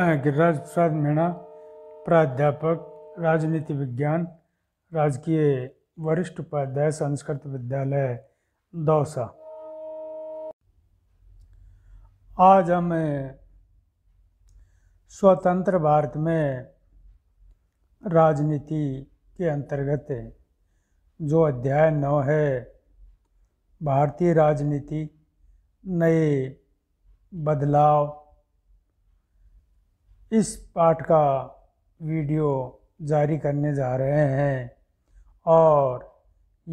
गिरिराज प्रसाद मीणा प्राध्यापक राजनीति विज्ञान राजकीय वरिष्ठ उपाध्याय संस्कृत विद्यालय दौसा आज हम स्वतंत्र भारत में राजनीति के अंतर्गत जो अध्याय नौ है भारतीय राजनीति नए बदलाव इस पाठ का वीडियो जारी करने जा रहे हैं और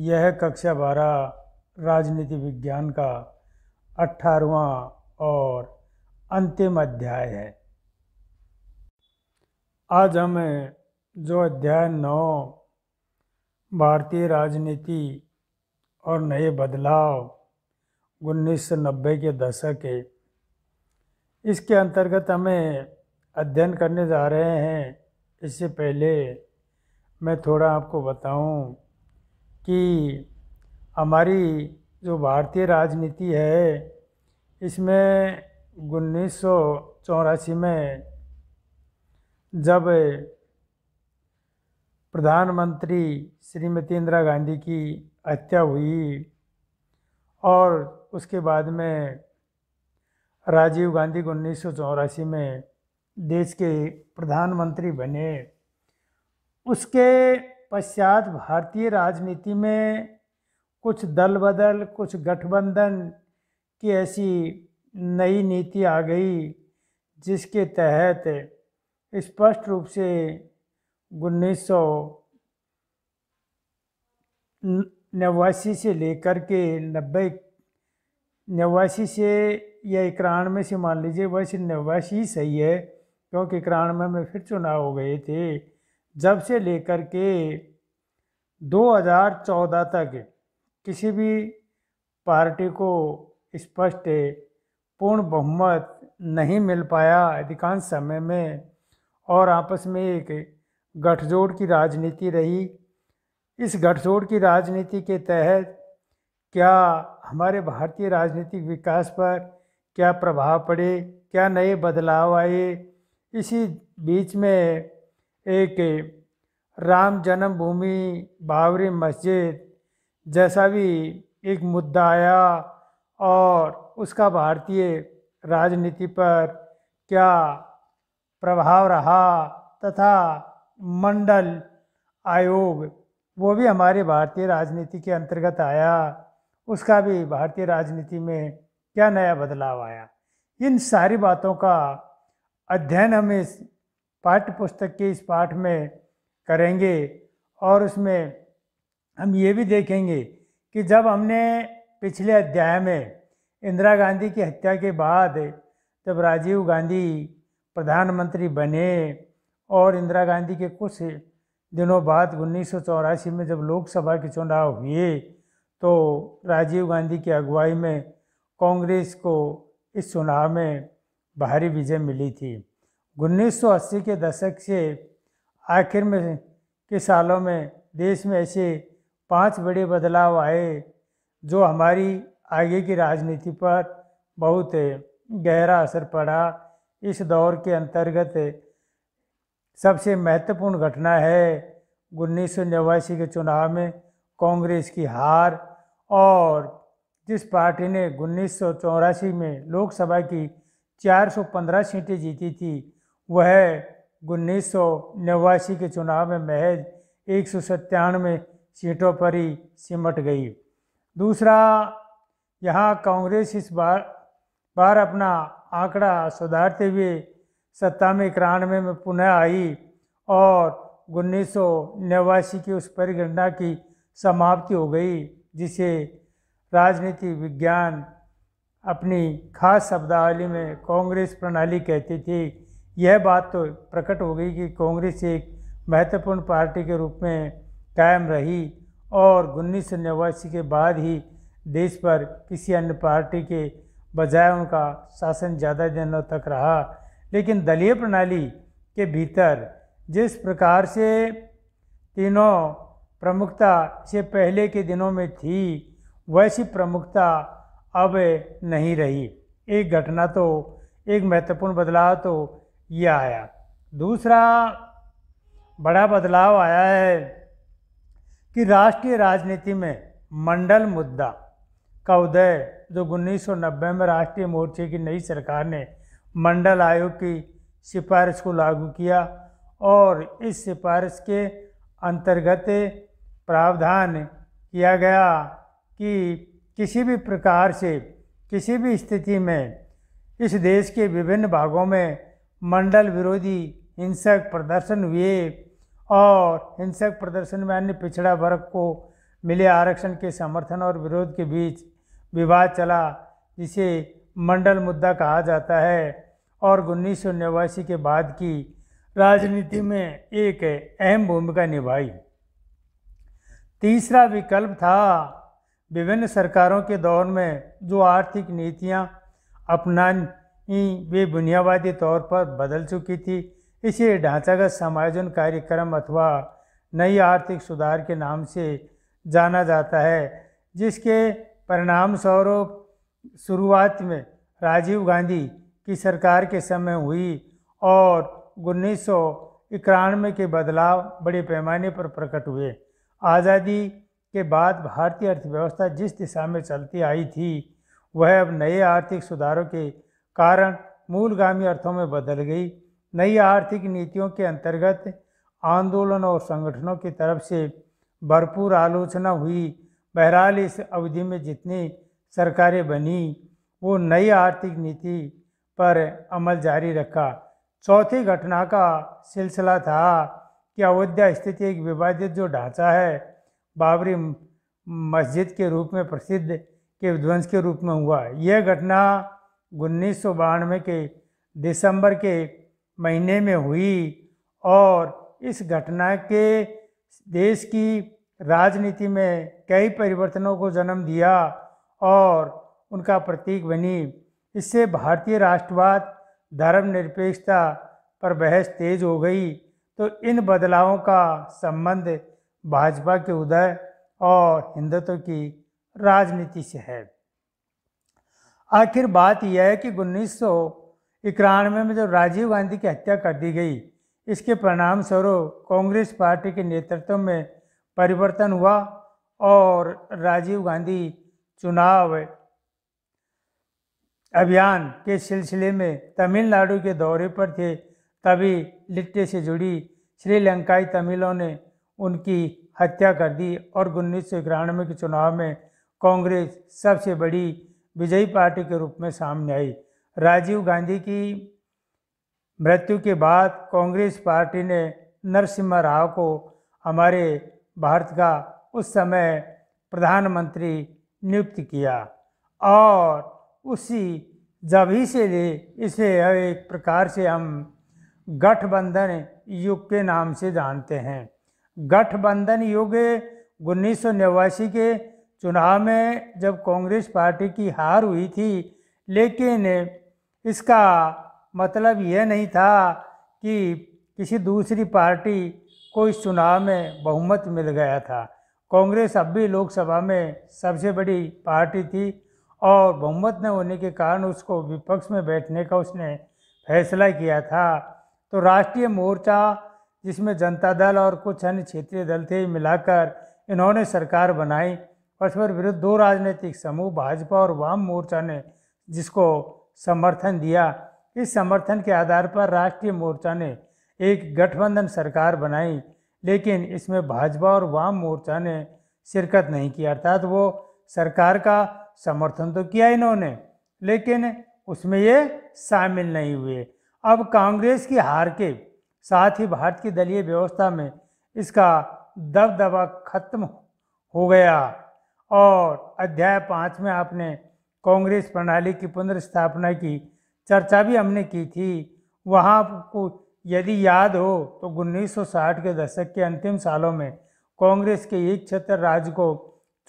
यह कक्षा बारह राजनीति विज्ञान का अठारवा और अंतिम अध्याय है आज हम जो अध्याय नौ भारतीय राजनीति और नए बदलाव उन्नीस सौ नब्बे के दशक के इसके अंतर्गत हमें अध्ययन करने जा रहे हैं इससे पहले मैं थोड़ा आपको बताऊं कि हमारी जो भारतीय राजनीति है इसमें उन्नीस में जब प्रधानमंत्री श्रीमती इंदिरा गांधी की हत्या हुई और उसके बाद में राजीव गांधी उन्नीस में देश के प्रधानमंत्री बने उसके पश्चात भारतीय राजनीति में कुछ दल बदल कुछ गठबंधन की ऐसी नई नीति आ गई जिसके तहत स्पष्ट रूप से उन्नीस सौ नवासी से लेकर के नब्बे नवासी से या इक्यानवे से मान लीजिए वैसे नवासी सही है क्योंकि क्राणमय में फिर चुनाव हो गए थे जब से लेकर के 2014 तक किसी भी पार्टी को स्पष्ट पूर्ण बहुमत नहीं मिल पाया अधिकांश समय में और आपस में एक गठजोड़ की राजनीति रही इस गठजोड़ की राजनीति के तहत क्या हमारे भारतीय राजनीतिक विकास पर क्या प्रभाव पड़े क्या नए बदलाव आए इसी बीच में एक राम जन्मभूमि बाबरी मस्जिद जैसा भी एक मुद्दा आया और उसका भारतीय राजनीति पर क्या प्रभाव रहा तथा मंडल आयोग वो भी हमारे भारतीय राजनीति के अंतर्गत आया उसका भी भारतीय राजनीति में क्या नया बदलाव आया इन सारी बातों का अध्ययन हम इस पाठ्य पुस्तक के इस पाठ में करेंगे और उसमें हम ये भी देखेंगे कि जब हमने पिछले अध्याय में इंदिरा गांधी की हत्या के बाद जब राजीव गांधी प्रधानमंत्री बने और इंदिरा गांधी के कुछ दिनों बाद उन्नीस में जब लोकसभा के चुनाव हुए तो राजीव गांधी की अगुवाई में कांग्रेस को इस चुनाव में भारी विजय मिली थी 1980 के दशक से आखिर में के सालों में देश में ऐसे पांच बड़े बदलाव आए जो हमारी आगे की राजनीति पर बहुत गहरा असर पड़ा इस दौर के अंतर्गत सबसे महत्वपूर्ण घटना है उन्नीस के चुनाव में कांग्रेस की हार और जिस पार्टी ने उन्नीस में लोकसभा की 415 सीटें जीती थी वह उन्नीस के चुनाव में महज एक सीटों पर ही सिमट गई दूसरा यहाँ कांग्रेस इस बार बार अपना आंकड़ा सुधारते हुए सत्ता में इक्यानवे में पुनः आई और उन्नीस की उस परिगणना की समाप्ति हो गई जिसे राजनीति विज्ञान अपनी खास शब्दावली में कांग्रेस प्रणाली कहती थी यह बात तो प्रकट हो गई कि कांग्रेस एक महत्वपूर्ण पार्टी के रूप में कायम रही और उन्नीस सौ के बाद ही देश पर किसी अन्य पार्टी के बजाय उनका शासन ज़्यादा दिनों तक रहा लेकिन दलीय प्रणाली के भीतर जिस प्रकार से तीनों प्रमुखता से पहले के दिनों में थी वैसी प्रमुखता अब नहीं रही एक घटना तो एक महत्वपूर्ण बदलाव तो ये आया दूसरा बड़ा बदलाव आया है कि राष्ट्रीय राजनीति में मंडल मुद्दा का उदय जो 1990 में राष्ट्रीय मोर्चे की नई सरकार ने मंडल आयोग की सिफारिश को लागू किया और इस सिफारिश के अंतर्गत प्रावधान किया गया कि किसी भी प्रकार से किसी भी स्थिति में इस देश के विभिन्न भागों में मंडल विरोधी हिंसक प्रदर्शन हुए और हिंसक प्रदर्शन में अन्य पिछड़ा वर्ग को मिले आरक्षण के समर्थन और विरोध के बीच विवाद चला जिसे मंडल मुद्दा कहा जाता है और उन्नीस सौ के बाद की राजनीति में एक अहम भूमिका निभाई तीसरा विकल्प था विभिन्न सरकारों के दौर में जो आर्थिक नीतियाँ अपनाई वे बुनियादी तौर पर बदल चुकी थी इसे ढांचागत समायोजन कार्यक्रम अथवा नई आर्थिक सुधार के नाम से जाना जाता है जिसके परिणाम स्वरूप शुरुआत में राजीव गांधी की सरकार के समय हुई और उन्नीस सौ के बदलाव बड़े पैमाने पर प्रकट हुए आज़ादी के बाद भारतीय अर्थव्यवस्था जिस दिशा में चलती आई थी वह अब नए आर्थिक सुधारों के कारण मूलगामी अर्थों में बदल गई नई आर्थिक नीतियों के अंतर्गत आंदोलन और संगठनों की तरफ से भरपूर आलोचना हुई बहरहाल इस अवधि में जितनी सरकारें बनी वो नई आर्थिक नीति पर अमल जारी रखा चौथी घटना का सिलसिला था कि अयोध्या स्थिति एक विवादित जो ढांचा है बाबरी मस्जिद के रूप में प्रसिद्ध के विध्वंस के रूप में हुआ यह घटना उन्नीस सौ बानवे के दिसंबर के महीने में हुई और इस घटना के देश की राजनीति में कई परिवर्तनों को जन्म दिया और उनका प्रतीक बनी इससे भारतीय राष्ट्रवाद धर्मनिरपेक्षता पर बहस तेज हो गई तो इन बदलावों का संबंध भाजपा के उदय और हिंदुत्व की राजनीति से है आखिर बात यह है कि उन्नीस इक्यानवे में जब राजीव गांधी की हत्या कर दी गई इसके परिणाम स्वरूप कांग्रेस पार्टी के नेतृत्व में परिवर्तन हुआ और राजीव गांधी चुनाव अभियान के सिलसिले में तमिलनाडु के दौरे पर थे तभी लिट्टे से जुड़ी श्रीलंकाई तमिलों ने उनकी हत्या कर दी और उन्नीस सौ इक्यानवे के चुनाव में कांग्रेस सबसे बड़ी विजयी पार्टी के रूप में सामने आई राजीव गांधी की मृत्यु के बाद कांग्रेस पार्टी ने नरसिम्हा राव को हमारे भारत का उस समय प्रधानमंत्री नियुक्त किया और उसी जब ही से ले इसे एक प्रकार से हम गठबंधन युग के नाम से जानते हैं गठबंधन युग उन्नीस के चुनाव में जब कांग्रेस पार्टी की हार हुई थी लेकिन इसका मतलब यह नहीं था कि किसी दूसरी पार्टी को इस चुनाव में बहुमत मिल गया था कांग्रेस अब भी लोकसभा में सबसे बड़ी पार्टी थी और बहुमत न होने के कारण उसको विपक्ष में बैठने का उसने फैसला किया था तो राष्ट्रीय मोर्चा जिसमें जनता दल और कुछ अन्य क्षेत्रीय दल थे मिलाकर इन्होंने सरकार बनाई और इस पर विरुद्ध दो राजनीतिक समूह भाजपा और वाम मोर्चा ने जिसको समर्थन दिया इस समर्थन के आधार पर राष्ट्रीय मोर्चा ने एक गठबंधन सरकार बनाई लेकिन इसमें भाजपा और वाम मोर्चा ने शिरकत नहीं की अर्थात वो सरकार का समर्थन तो किया इन्होंने लेकिन उसमें ये शामिल नहीं हुए अब कांग्रेस की हार के साथ ही भारत की दलीय व्यवस्था में इसका दबदबा खत्म हो गया और अध्याय पाँच में आपने कांग्रेस प्रणाली की पुनर्स्थापना की चर्चा भी हमने की थी वहाँ आपको यदि याद हो तो उन्नीस के दशक के अंतिम सालों में कांग्रेस के एक क्षेत्र राज्य को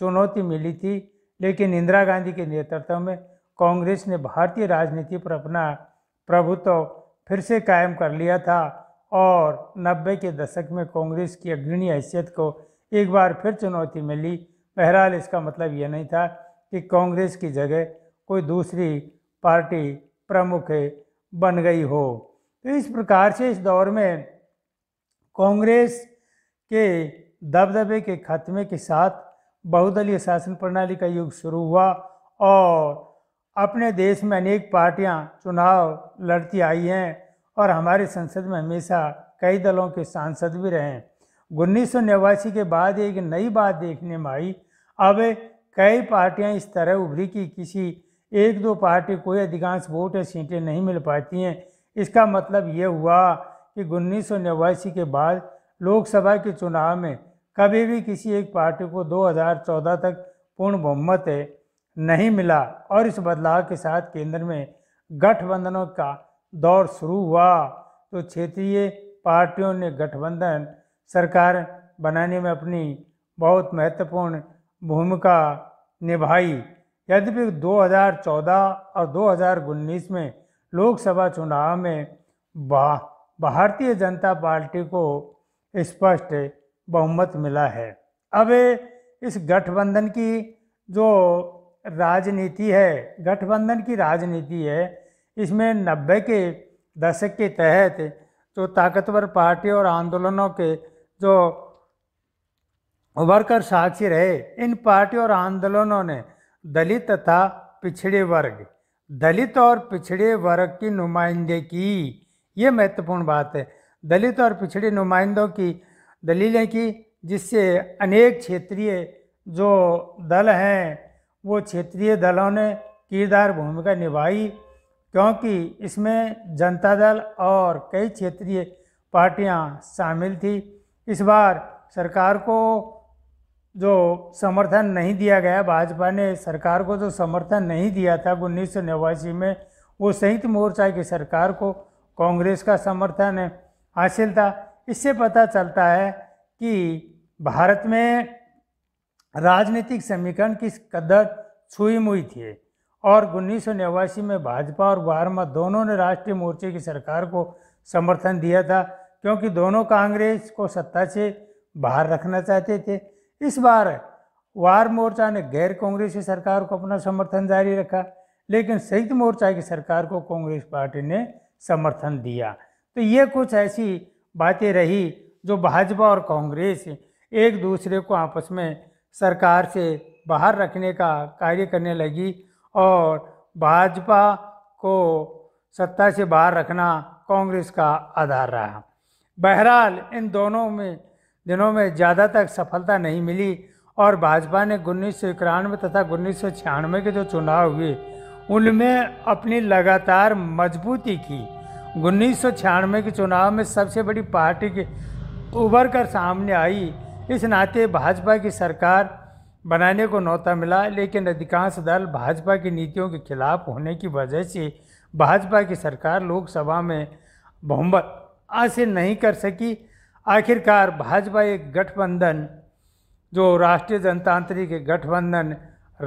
चुनौती मिली थी लेकिन इंदिरा गांधी के नेतृत्व में कांग्रेस ने भारतीय राजनीति पर अपना प्रभुत्व फिर से कायम कर लिया था और नब्बे के दशक में कांग्रेस की अग्रणी हैसियत को एक बार फिर चुनौती मिली बहरहाल इसका मतलब यह नहीं था कि कांग्रेस की जगह कोई दूसरी पार्टी प्रमुख बन गई हो तो इस प्रकार से इस दौर में कांग्रेस के दबदबे के खत्मे के साथ बहुदलीय शासन प्रणाली का युग शुरू हुआ और अपने देश में अनेक पार्टियां चुनाव लड़ती आई हैं और हमारे संसद में हमेशा कई दलों के सांसद भी रहे हैं उन्नीस के बाद एक नई बात देखने में आई अब कई पार्टियां इस तरह उभरी कि किसी एक दो पार्टी को अधिकांश वोट या सीटें नहीं मिल पाती हैं इसका मतलब ये हुआ कि उन्नीस के बाद लोकसभा के चुनाव में कभी भी किसी एक पार्टी को 2014 तक पूर्ण बहुमत नहीं मिला और इस बदलाव के साथ केंद्र में गठबंधनों का दौर शुरू हुआ तो क्षेत्रीय पार्टियों ने गठबंधन सरकार बनाने में अपनी बहुत महत्वपूर्ण भूमिका निभाई यद्यपि 2014 और 2019 में लोकसभा चुनाव में भारतीय जनता पार्टी को स्पष्ट बहुमत मिला है अब इस गठबंधन की जो राजनीति है गठबंधन की राजनीति है इसमें नब्बे के दशक के तहत जो ताकतवर पार्टी और आंदोलनों के जो उभर कर साक्षी रहे इन पार्टी और आंदोलनों ने दलित तथा पिछड़े वर्ग दलित और पिछड़े वर्ग की नुमाइंदे की ये महत्वपूर्ण बात है दलित और पिछड़े नुमाइंदों की दलीलें की जिससे अनेक क्षेत्रीय जो दल हैं वो क्षेत्रीय दलों ने किरदार भूमिका निभाई क्योंकि इसमें जनता दल और कई क्षेत्रीय पार्टियां शामिल थी इस बार सरकार को जो समर्थन नहीं दिया गया भाजपा ने सरकार को जो समर्थन नहीं दिया था उन्नीस सौ नवासी में वो संयुक्त मोर्चा की सरकार को कांग्रेस का समर्थन हासिल था इससे पता चलता है कि भारत में राजनीतिक समीकरण किस कदर छुई मुई थी और उन्नीस में भाजपा और बारमा दोनों ने राष्ट्रीय मोर्चे की सरकार को समर्थन दिया था क्योंकि दोनों कांग्रेस को सत्ता से बाहर रखना चाहते थे इस बार वार मोर्चा ने गैर कांग्रेसी सरकार को अपना समर्थन जारी रखा लेकिन संयुक्त मोर्चा की सरकार को कांग्रेस पार्टी ने समर्थन दिया तो ये कुछ ऐसी बातें रही जो भाजपा और कांग्रेस एक दूसरे को आपस में सरकार से बाहर रखने का कार्य करने लगी और भाजपा को सत्ता से बाहर रखना कांग्रेस का आधार रहा बहरहाल इन दोनों में दिनों में ज़्यादा तक सफलता नहीं मिली और भाजपा ने उन्नीस सौ इक्यानवे तथा उन्नीस सौ छियानवे के जो चुनाव हुए उनमें अपनी लगातार मजबूती की उन्नीस सौ छियानवे के चुनाव में सबसे बड़ी पार्टी के उभर कर सामने आई इस नाते भाजपा की सरकार बनाने को नौता मिला लेकिन अधिकांश दल भाजपा की नीतियों के खिलाफ होने की वजह से भाजपा की सरकार लोकसभा में बहुमत हासिल नहीं कर सकी आखिरकार भाजपा एक गठबंधन जो राष्ट्रीय जनतांत्रिक गठबंधन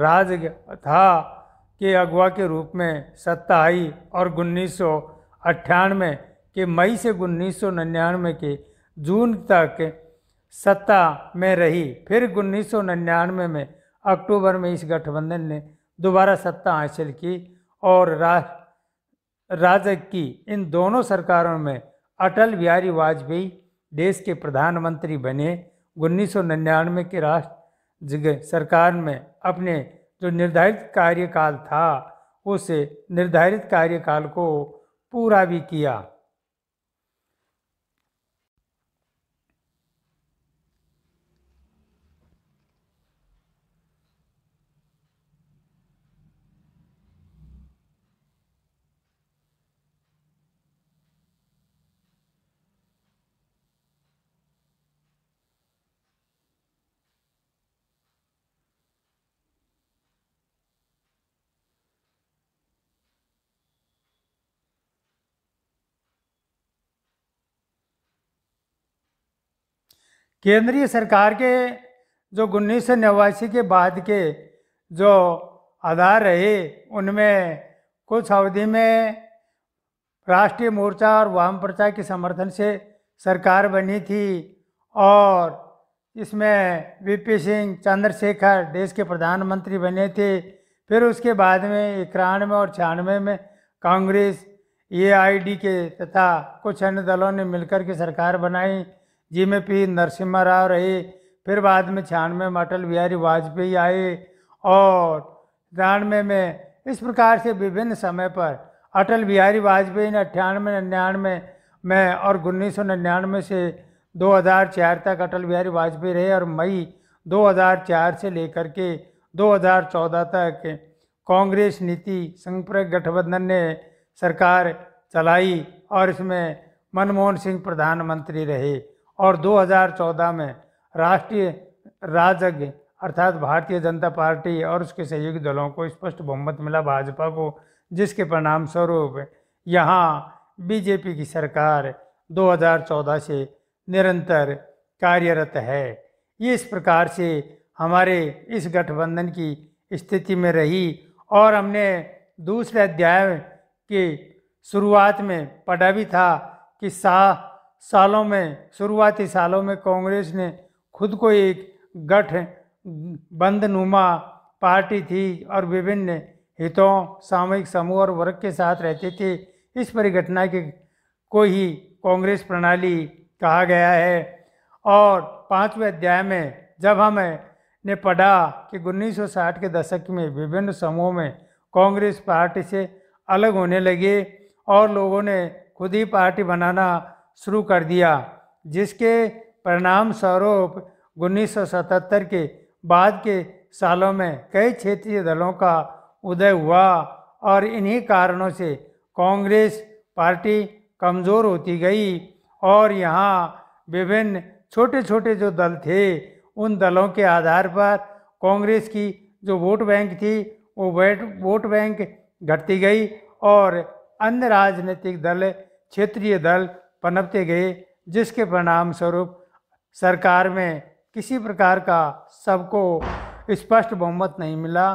राज था के अगवा के रूप में सत्ता आई और उन्नीस सौ के मई से उन्नीस सौ निन्यानवे के जून तक सत्ता में रही फिर उन्नीस में अक्टूबर में इस गठबंधन ने दोबारा सत्ता हासिल की और राज राजग की इन दोनों सरकारों में अटल बिहारी वाजपेयी देश के प्रधानमंत्री बने उन्नीस के राष्ट्र सरकार में अपने जो निर्धारित कार्यकाल था उस निर्धारित कार्यकाल को पूरा भी किया केंद्रीय सरकार के जो उन्नीस सौ नवासी के बाद के जो आधार रहे उनमें कुछ अवधि में राष्ट्रीय मोर्चा और वाम प्रचार के समर्थन से सरकार बनी थी और इसमें वीपी सिंह चंद्रशेखर देश के प्रधानमंत्री बने थे फिर उसके बाद में इक्यानवे और छियानवे में कांग्रेस ए के तथा कुछ अन्य दलों ने मिलकर के सरकार बनाई जी में पी नरसिम्हा राव रहे फिर बाद में छियानवे में अटल बिहारी वाजपेयी आए और तिरानवे में इस प्रकार से विभिन्न समय पर अटल बिहारी वाजपेयी ने अट्ठानवे निन्यानवे में और उन्नीस सौ निन्यानवे से 2004 तक अटल बिहारी वाजपेयी रहे और मई 2004 से लेकर के 2014 तक कांग्रेस नीति संघ गठबंधन ने सरकार चलाई और इसमें मनमोहन सिंह प्रधानमंत्री रहे और 2014 में राष्ट्रीय राजग अर्थात भारतीय जनता पार्टी और उसके सहयोगी दलों को स्पष्ट बहुमत मिला भाजपा को जिसके परिणाम स्वरूप यहाँ बीजेपी की सरकार 2014 से निरंतर कार्यरत है ये इस प्रकार से हमारे इस गठबंधन की स्थिति में रही और हमने दूसरे अध्याय की शुरुआत में पढ़ा भी था कि शाह सालों में शुरुआती सालों में कांग्रेस ने खुद को एक गठ बंद नुमा पार्टी थी और विभिन्न हितों सामूहिक समूह और वर्ग के साथ रहते थे इस परिघटना के को ही कांग्रेस प्रणाली कहा गया है और पाँचवें अध्याय में जब हमें ने पढ़ा कि 1960 के दशक में विभिन्न समूहों में कांग्रेस पार्टी से अलग होने लगे और लोगों ने खुद ही पार्टी बनाना शुरू कर दिया जिसके परिणाम स्वरूप उन्नीस के बाद के सालों में कई क्षेत्रीय दलों का उदय हुआ और इन्हीं कारणों से कांग्रेस पार्टी कमज़ोर होती गई और यहाँ विभिन्न छोटे छोटे जो दल थे उन दलों के आधार पर कांग्रेस की जो वोट बैंक थी वो वेट वोट बैंक घटती गई और अन्य राजनीतिक दल क्षेत्रीय दल पनपते गए जिसके परिणाम स्वरूप सरकार में किसी प्रकार का सबको स्पष्ट बहुमत नहीं मिला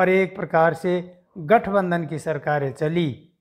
और एक प्रकार से गठबंधन की सरकारें चली